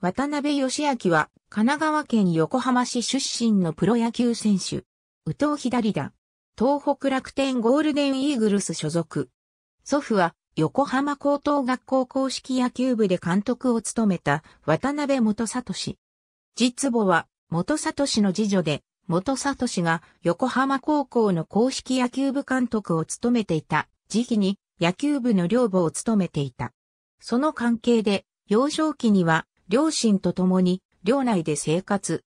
渡辺義明は、神奈川県横浜市出身のプロ野球選手。宇藤左だ。東北楽天ゴールデンイーグルス所属。祖父は、横浜高等学校公式野球部で監督を務めた渡辺元里氏。実母は元里氏の次女で、元里氏が横浜高校の公式野球部監督を務めていた時期に野球部の寮母を務めていた。その関係で、幼少期には両親と共に、寮内で生活。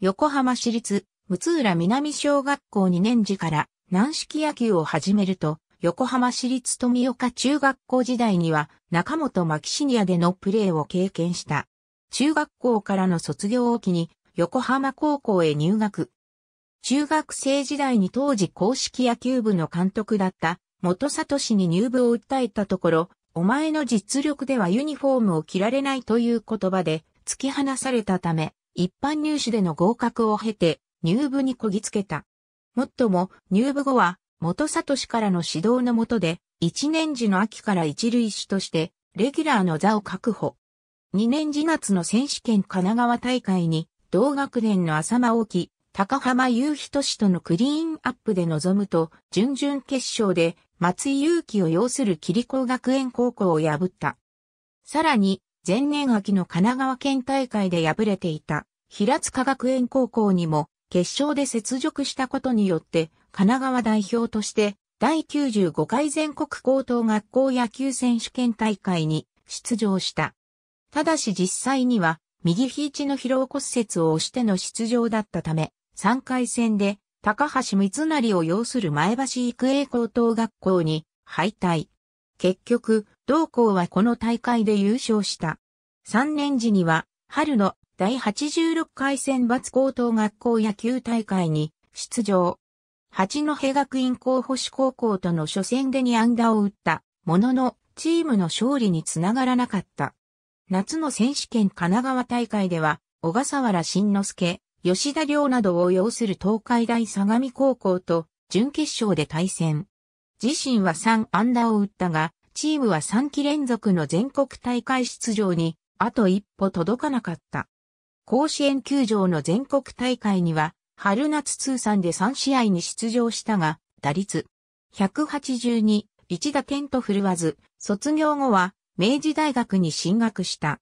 横浜市立、六浦南小学校2年時から軟式野球を始めると、横浜市立富岡中学校時代には中本牧シニアでのプレーを経験した。中学校からの卒業を機に横浜高校へ入学。中学生時代に当時公式野球部の監督だった元里氏に入部を訴えたところ、お前の実力ではユニフォームを着られないという言葉で突き放されたため、一般入試での合格を経て入部にこぎつけた。もっとも入部後は元里氏からの指導のもとで、1年時の秋から一類種として、レギュラーの座を確保。2年時夏の選手権神奈川大会に、同学年の浅間沖、高浜雄一氏とのクリーンアップで臨むと、準々決勝で松井祐気を要する霧光学園高校を破った。さらに、前年秋の神奈川県大会で敗れていた平塚学園高校にも決勝で雪辱したことによって神奈川代表として第95回全国高等学校野球選手権大会に出場した。ただし実際には右肘の疲労骨折を押しての出場だったため3回戦で高橋光成を擁する前橋育英高等学校に敗退。結局、同校はこの大会で優勝した。3年時には、春の第86回選抜高等学校野球大会に出場。八戸学院候補士高校との初戦で2安打を打ったものの、チームの勝利につながらなかった。夏の選手権神奈川大会では、小笠原慎之介、吉田寮などを擁する東海大相模高校と準決勝で対戦。自身は3安打を打ったが、チームは3期連続の全国大会出場に、あと一歩届かなかった。甲子園球場の全国大会には、春夏通算で3試合に出場したが、打率182、1打点と振るわず、卒業後は明治大学に進学した。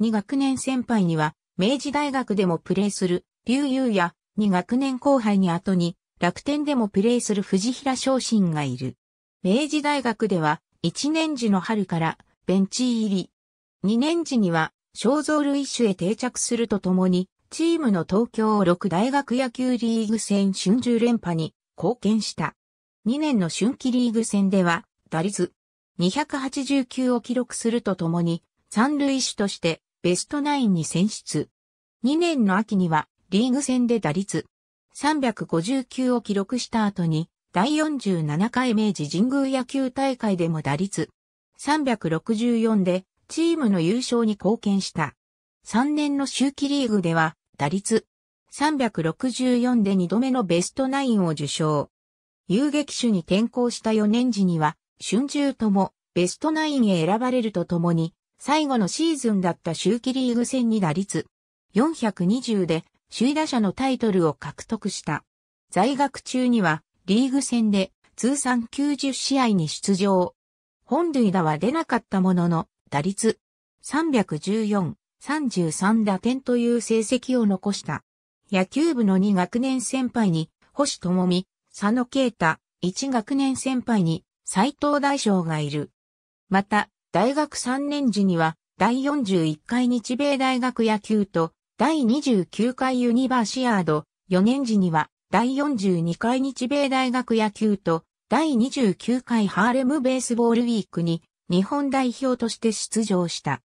2学年先輩には、明治大学でもプレーする劉優やに学年後輩に後に楽天でもプレーする藤平昇進がいる。明治大学では1年時の春からベンチ入り。2年時には肖像類種へ定着するとともにチームの東京6大学野球リーグ戦春秋連覇に貢献した。2年の春季リーグ戦では打率289を記録するとともに三塁手としてベストナインに選出。2年の秋にはリーグ戦で打率359を記録した後に、第47回明治神宮野球大会でも打率364でチームの優勝に貢献した。3年の秋季リーグでは打率364で2度目のベストナインを受賞。遊撃手に転向した4年時には、春秋ともベストナインへ選ばれるとともに、最後のシーズンだった秋季リーグ戦に打率420で首位打者のタイトルを獲得した。在学中にはリーグ戦で通算90試合に出場。本塁打は出なかったものの、打率314、33打点という成績を残した。野球部の2学年先輩に星智美、佐野啓太、1学年先輩に斎藤大将がいる。また、大学3年時には第41回日米大学野球と第29回ユニバーシアード、4年時には、第42回日米大学野球と、第29回ハーレムベースボールウィークに、日本代表として出場した。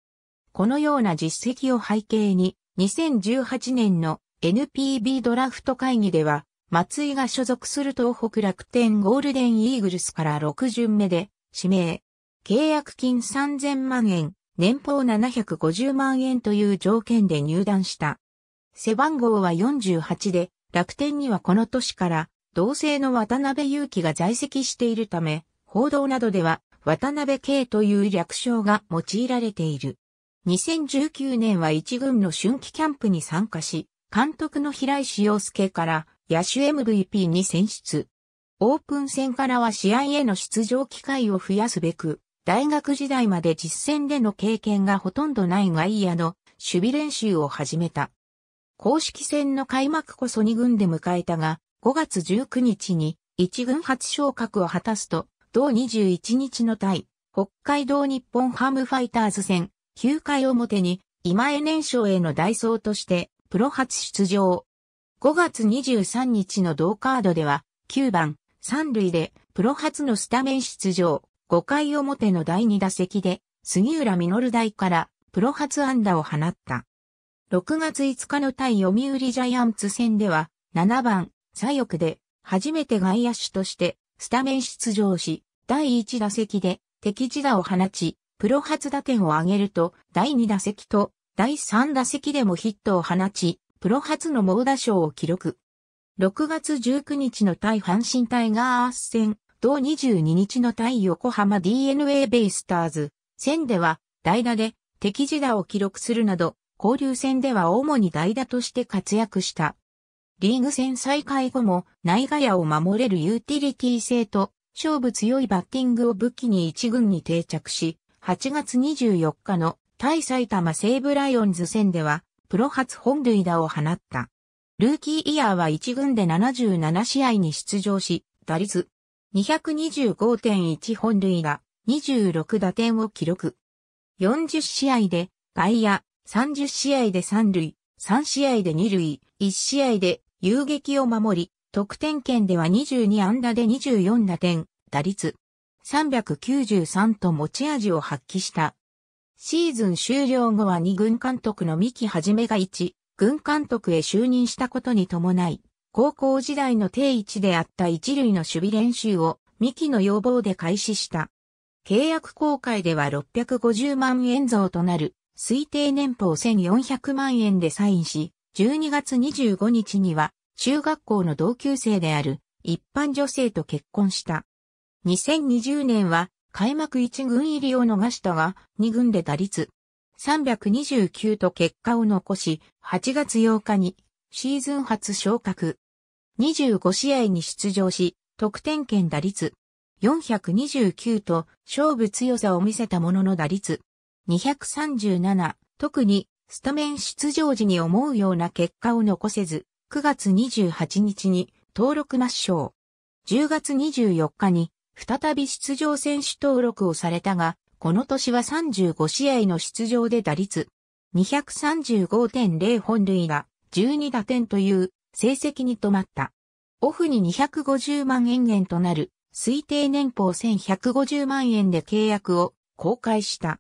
このような実績を背景に、2018年の NPB ドラフト会議では、松井が所属する東北楽天ゴールデンイーグルスから6巡目で指名。契約金3000万円、年俸750万円という条件で入団した。背番号は48で、楽天にはこの年から、同性の渡辺祐希が在籍しているため、報道などでは、渡辺圭という略称が用いられている。2019年は一軍の春季キャンプに参加し、監督の平石洋介から野手 MVP に選出。オープン戦からは試合への出場機会を増やすべく、大学時代まで実戦での経験がほとんどない外野の守備練習を始めた。公式戦の開幕こそ2軍で迎えたが、5月19日に1軍初昇格を果たすと、同21日の対、北海道日本ハムファイターズ戦、9回表に今江年賞への代走としてプロ初出場。5月23日の同カードでは9番3塁でプロ初のスタメン出場。5回表の第2打席で、杉浦実大からプロ初安打を放った。6月5日の対読売ジャイアンツ戦では、7番、左翼で、初めて外野手として、スタメン出場し、第1打席で、敵地打を放ち、プロ初打点を挙げると、第2打席と、第3打席でもヒットを放ち、プロ初の猛打賞を記録。6月19日の対阪神タイガース戦、同22日の対横浜 DNA ベイスターズ戦では代打で敵地打を記録するなど、交流戦では主に代打として活躍した。リーグ戦再開後も内外野を守れるユーティリティ性と勝負強いバッティングを武器に一軍に定着し、8月24日の対埼玉西武ライオンズ戦ではプロ初本塁打を放った。ルーキーイヤーは一軍で77試合に出場し、打率225.1本塁打、26打点を記録。40試合で外野、30試合で三塁、3試合で二塁、1試合で遊撃を守り、得点圏では22安打で24打点、打率393と持ち味を発揮した。シーズン終了後は2軍監督の三木はじめが1、軍監督へ就任したことに伴い、高校時代の定位置であった一塁の守備練習を、ミキの要望で開始した。契約公開では650万円増となる、推定年俸1400万円でサインし、12月25日には、中学校の同級生である、一般女性と結婚した。2020年は、開幕1軍入りを逃したが、2軍で打率329と結果を残し、8月8日にシーズン初昇格。25試合に出場し、得点圏打率429と勝負強さを見せたものの打率237、特にスタメン出場時に思うような結果を残せず、9月28日に登録抹消。10月24日に再び出場選手登録をされたが、この年は35試合の出場で打率235.0本塁打12打点という成績に止まった。オフに250万円減となる推定年俸1150万円で契約を公開した。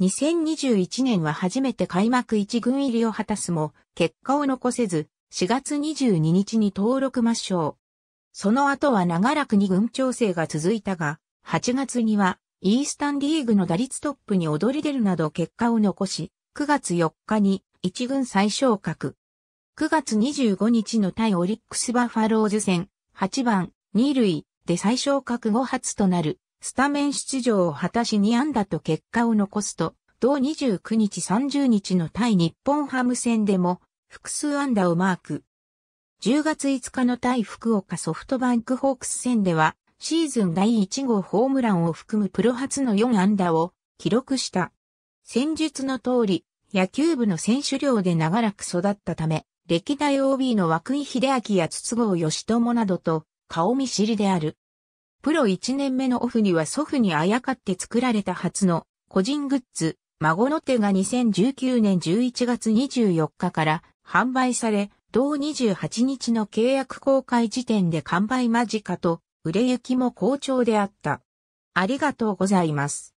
2021年は初めて開幕1軍入りを果たすも、結果を残せず、4月22日に登録抹消。その後は長らく2軍調整が続いたが、8月にはイースタンリーグの打率トップに躍り出るなど結果を残し、9月4日に1軍再昇格。9月25日の対オリックスバファローズ戦、8番、2塁で最小覚悟初となる、スタメン出場を果たし2安打と結果を残すと、同29日30日の対日本ハム戦でも、複数安打をマーク。10月5日の対福岡ソフトバンクホークス戦では、シーズン第1号ホームランを含むプロ初の4安打を記録した。戦術の通り、野球部の選手寮で長らく育ったため、歴代 OB の枠井秀明や筒香義友などと顔見知りである。プロ1年目のオフには祖父にあやかって作られた初の個人グッズ、孫の手が2019年11月24日から販売され、同28日の契約公開時点で完売間近と、売れ行きも好調であった。ありがとうございます。